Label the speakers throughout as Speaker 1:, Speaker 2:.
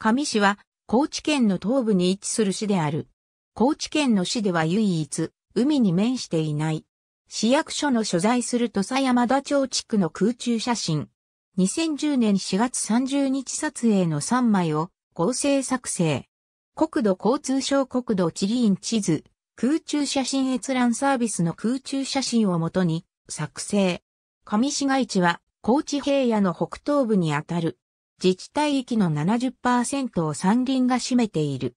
Speaker 1: 上市は、高知県の東部に位置する市である。高知県の市では唯一、海に面していない。市役所の所在する土佐山田町地区の空中写真。2010年4月30日撮影の3枚を合成作成。国土交通省国土地理院地図、空中写真閲覧サービスの空中写真をもとに作成。上市街地は高知平野の北東部にあたる自治体域の70%を山林が占めている。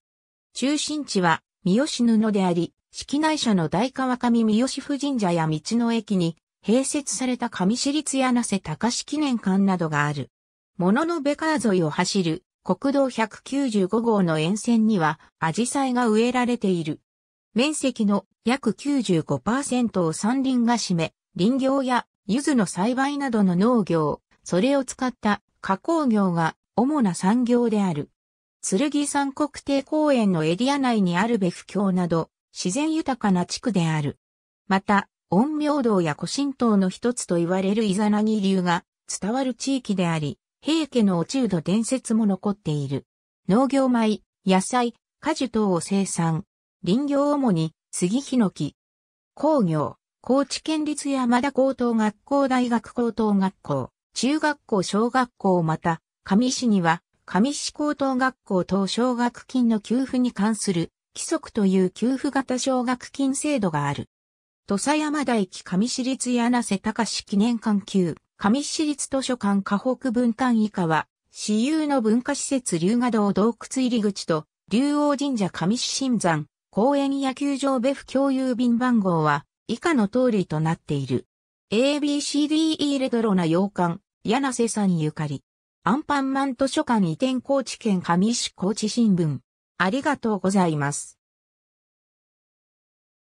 Speaker 1: 中心地は三好布であり、式内社の大川上三好婦神社や道の駅に併設された上市立柳瀬せ高記念館などがある。物のベカー沿いを走る国道195号の沿線にはアジサイが植えられている。面積の約95%を山林が占め、林業や柚子の栽培などの農業、それを使った加工業が主な産業である。剣山国定公園のエリア内にあるべふ峡など、自然豊かな地区である。また、陰陽道や古神道の一つと言われるイザナギ流が伝わる地域であり、平家の落人伝説も残っている。農業米、野菜、果樹等を生産。林業主に、杉ヒノキ。工業、高知県立山田高等学校大学高等学校。中学校小学校また、上市には、上市高等学校等奨学金の給付に関する、規則という給付型奨学金制度がある。土佐山大駅上市立柳瀬隆記念館級、上市立図書館河北分館以下は、私有の文化施設龍河道洞窟入り口と、竜王神社上市新山、公園野球場別府共有便番号は、以下の通りとなっている。ABCDE レトロな洋館、柳瀬さんゆかり。アンパンマン図書館移転高知県上市高知新聞。ありがとうございます。